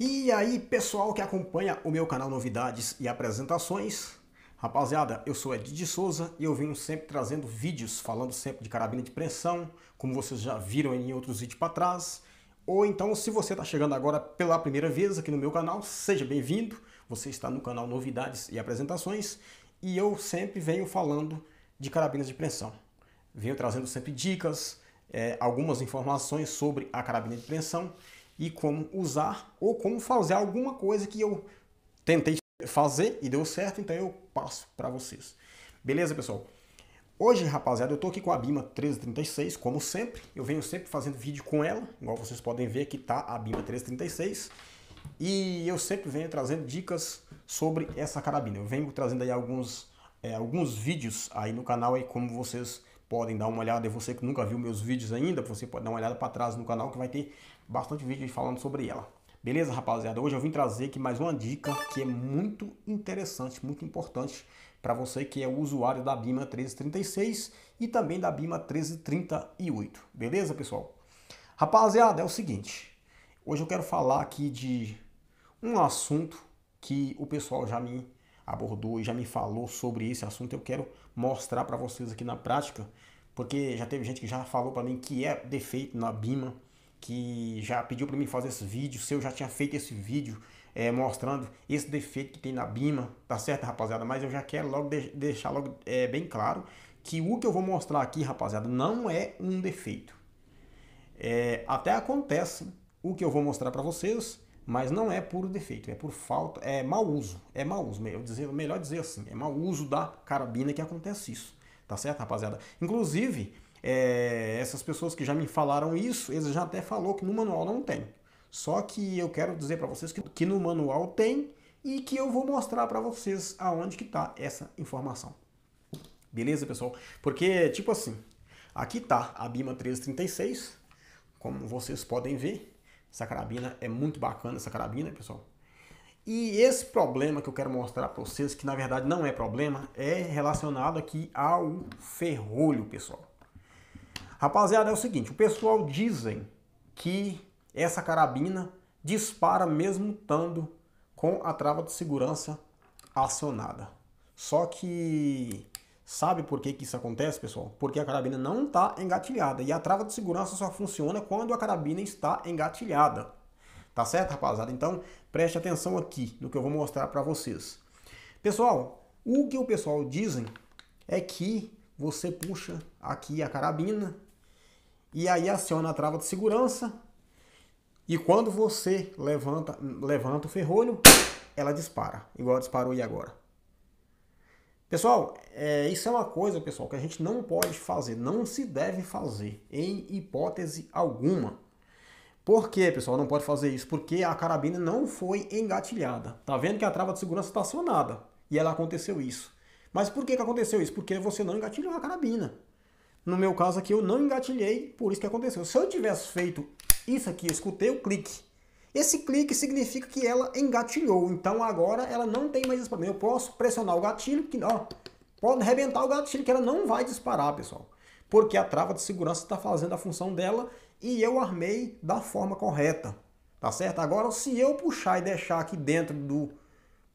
E aí, pessoal que acompanha o meu canal Novidades e Apresentações. Rapaziada, eu sou Ed de Souza e eu venho sempre trazendo vídeos falando sempre de carabina de pressão, como vocês já viram em outros vídeos para trás. Ou então, se você está chegando agora pela primeira vez aqui no meu canal, seja bem-vindo. Você está no canal Novidades e Apresentações e eu sempre venho falando de carabinas de pressão. Venho trazendo sempre dicas, é, algumas informações sobre a carabina de pressão e como usar ou como fazer alguma coisa que eu tentei fazer e deu certo, então eu passo para vocês. Beleza, pessoal? Hoje, rapaziada, eu tô aqui com a Bima 1336, como sempre. Eu venho sempre fazendo vídeo com ela, igual vocês podem ver que tá a Bima 1336. E eu sempre venho trazendo dicas sobre essa carabina. Eu venho trazendo aí alguns, é, alguns vídeos aí no canal, aí como vocês podem dar uma olhada. E você que nunca viu meus vídeos ainda, você pode dar uma olhada para trás no canal que vai ter bastante vídeos falando sobre ela. Beleza, rapaziada? Hoje eu vim trazer aqui mais uma dica que é muito interessante, muito importante para você que é usuário da BIMA 1336 e também da BIMA 1338. Beleza, pessoal? Rapaziada, é o seguinte. Hoje eu quero falar aqui de um assunto que o pessoal já me abordou e já me falou sobre esse assunto. Eu quero mostrar para vocês aqui na prática, porque já teve gente que já falou para mim que é defeito na BIMA que já pediu para mim fazer esse vídeo, se eu já tinha feito esse vídeo é, mostrando esse defeito que tem na Bima, tá certo, rapaziada? Mas eu já quero logo de deixar logo é, bem claro que o que eu vou mostrar aqui, rapaziada, não é um defeito. É, até acontece o que eu vou mostrar para vocês, mas não é puro defeito, é por falta, é mau uso, é mau uso, eu dizer, melhor dizer assim, é mau uso da carabina que acontece isso, tá certo, rapaziada? Inclusive, é, essas pessoas que já me falaram isso, eles já até falou que no manual não tem. Só que eu quero dizer para vocês que, que no manual tem e que eu vou mostrar para vocês aonde que tá essa informação. Beleza, pessoal? Porque, tipo assim, aqui tá a Bima 1336, como vocês podem ver. Essa carabina é muito bacana, essa carabina, pessoal. E esse problema que eu quero mostrar para vocês, que na verdade não é problema, é relacionado aqui ao ferrolho, pessoal. Rapaziada, é o seguinte, o pessoal dizem que essa carabina dispara mesmo estando com a trava de segurança acionada. Só que sabe por que, que isso acontece, pessoal? Porque a carabina não está engatilhada e a trava de segurança só funciona quando a carabina está engatilhada. Tá certo, rapaziada? Então, preste atenção aqui no que eu vou mostrar para vocês. Pessoal, o que o pessoal dizem é que você puxa aqui a carabina e aí aciona a trava de segurança. E quando você levanta, levanta o ferrolho, ela dispara, igual disparou e agora. Pessoal, é, isso é uma coisa, pessoal, que a gente não pode fazer, não se deve fazer, em hipótese alguma. Por que, pessoal, não pode fazer isso? Porque a carabina não foi engatilhada. Tá vendo que a trava de segurança está acionada e ela aconteceu isso. Mas por que, que aconteceu isso? Porque você não engatilhou a carabina. No meu caso aqui, eu não engatilhei, por isso que aconteceu. Se eu tivesse feito isso aqui, escutei o clique. Esse clique significa que ela engatilhou, então agora ela não tem mais esse problema. Eu posso pressionar o gatilho, que ó, pode arrebentar o gatilho, que ela não vai disparar, pessoal. Porque a trava de segurança está fazendo a função dela e eu armei da forma correta, tá certo? Agora, se eu puxar e deixar aqui dentro do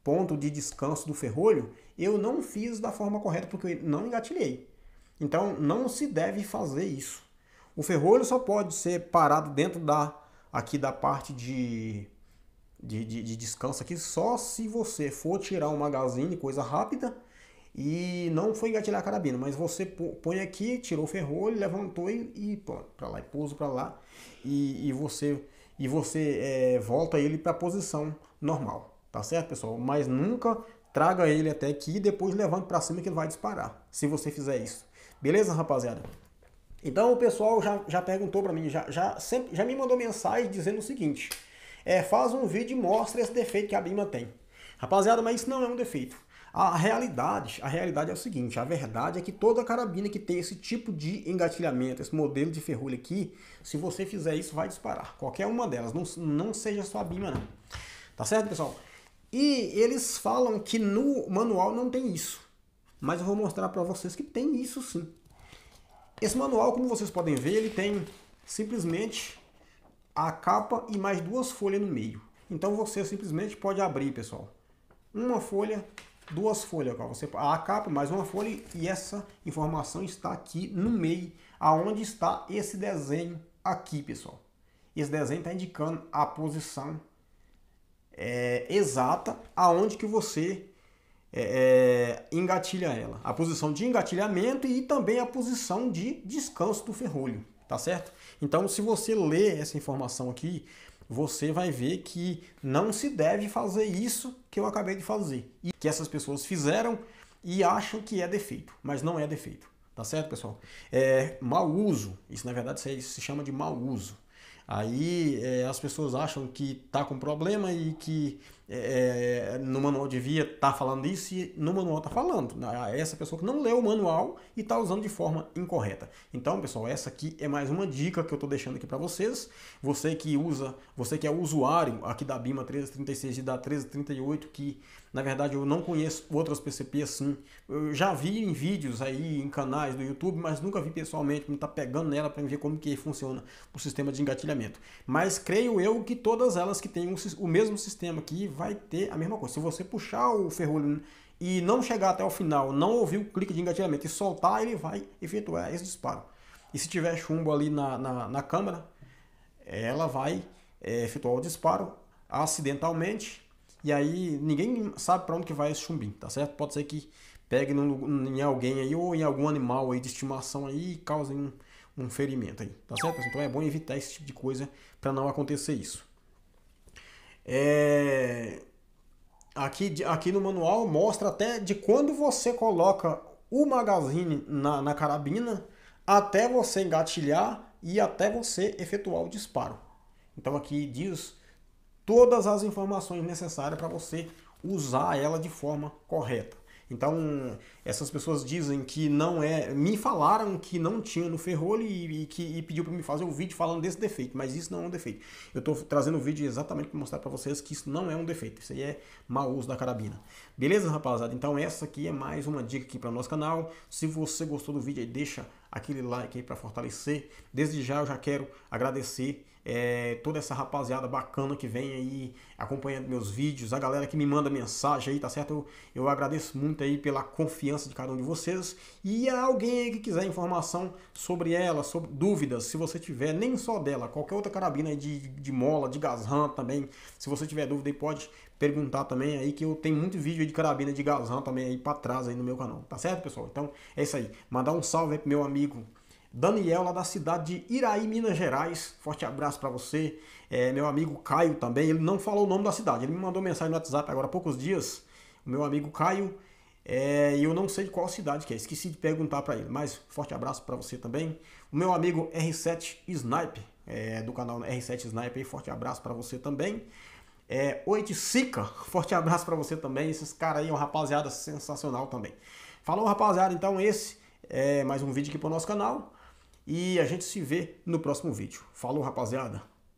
ponto de descanso do ferrolho, eu não fiz da forma correta, porque eu não engatilhei. Então não se deve fazer isso. O ferrolho só pode ser parado dentro da aqui da parte de, de, de, de descanso aqui só se você for tirar o magazine, coisa rápida, e não foi engatilhar a carabina, mas você põe aqui, tirou o ferrolho, levantou e, e para lá, e pouso para lá, e, e, você e você é, volta ele para a posição normal, tá certo, pessoal? Mas nunca traga ele até aqui e depois levante para cima que ele vai disparar, se você fizer isso. Beleza, rapaziada? Então o pessoal já, já perguntou para mim, já, já, sempre, já me mandou mensagem dizendo o seguinte: é, faz um vídeo e mostra esse defeito que a Bima tem. Rapaziada, mas isso não é um defeito. A realidade, a realidade é o seguinte, a verdade é que toda carabina que tem esse tipo de engatilhamento, esse modelo de ferrolho aqui, se você fizer isso vai disparar. Qualquer uma delas, não, não seja só a Bima não. Tá certo, pessoal? E eles falam que no manual não tem isso mas eu vou mostrar para vocês que tem isso sim. Esse manual, como vocês podem ver, ele tem simplesmente a capa e mais duas folhas no meio. Então você simplesmente pode abrir, pessoal. Uma folha, duas folhas, você a capa mais uma folha e essa informação está aqui no meio, aonde está esse desenho aqui, pessoal. Esse desenho está indicando a posição é, exata aonde que você é, é, engatilha ela. A posição de engatilhamento e também a posição de descanso do ferrolho, tá certo? Então, se você ler essa informação aqui, você vai ver que não se deve fazer isso que eu acabei de fazer e que essas pessoas fizeram e acham que é defeito, mas não é defeito, tá certo, pessoal? É mau uso, isso na verdade se chama de mau uso. Aí é, as pessoas acham que tá com problema e que é, no manual devia estar tá falando isso e no manual está falando. É essa pessoa que não leu o manual e está usando de forma incorreta. Então, pessoal, essa aqui é mais uma dica que eu estou deixando aqui para vocês. Você que usa, você que é usuário aqui da BIMA 1336 e da 1338, que na verdade eu não conheço outras PCP assim. Eu já vi em vídeos aí em canais do YouTube, mas nunca vi pessoalmente, não está pegando nela para ver como que funciona o sistema de engatilhamento. Mas creio eu que todas elas que têm um, o mesmo sistema aqui vai ter a mesma coisa. Se você puxar o ferrolho e não chegar até o final, não ouvir o clique de engatilhamento e soltar, ele vai efetuar esse disparo. E se tiver chumbo ali na, na, na câmera, ela vai é, efetuar o disparo acidentalmente. E aí ninguém sabe para onde que vai esse chumbinho, tá certo? Pode ser que pegue em alguém aí ou em algum animal aí de estimação aí e cause um, um ferimento aí, tá certo? Então é bom evitar esse tipo de coisa para não acontecer isso. É, aqui, aqui no manual mostra até de quando você coloca o magazine na, na carabina até você engatilhar e até você efetuar o disparo. Então aqui diz todas as informações necessárias para você usar ela de forma correta. Então, essas pessoas dizem que não é. Me falaram que não tinha no ferrolho e, e que e pediu para me fazer um vídeo falando desse defeito, mas isso não é um defeito. Eu estou trazendo o um vídeo exatamente para mostrar para vocês que isso não é um defeito, isso aí é mau uso da carabina. Beleza, rapaziada? Então, essa aqui é mais uma dica aqui para o nosso canal. Se você gostou do vídeo, aí deixa aquele like aí para fortalecer. Desde já eu já quero agradecer é, toda essa rapaziada bacana que vem aí acompanhando meus vídeos, a galera que me manda mensagem aí, tá certo? Eu, eu agradeço muito aí pela confiança de cada um de vocês. E é alguém que quiser informação sobre ela, sobre dúvidas, se você tiver, nem só dela, qualquer outra carabina de, de mola, de gazran também, se você tiver dúvida aí, pode perguntar também aí, que eu tenho muito vídeo de carabina de gazran também aí pra trás aí no meu canal, tá certo, pessoal? Então é isso aí. Mandar um salve aí pro meu amigo. Daniel, lá da cidade de Iraí, Minas Gerais. Forte abraço para você. É, meu amigo Caio também. Ele não falou o nome da cidade. Ele me mandou mensagem no WhatsApp agora há poucos dias. O meu amigo Caio. É, e é, eu não sei de qual cidade que é. Esqueci de perguntar para ele. Mas forte abraço para você também. O meu amigo R7 Snipe. É, do canal R7 Snipe. Forte abraço para você também. É, Oiticica, forte abraço para você também. Esses caras aí é uma rapaziada sensacional também. Falou, rapaziada. Então, esse é mais um vídeo aqui para o nosso canal. E a gente se vê no próximo vídeo. Falou, rapaziada!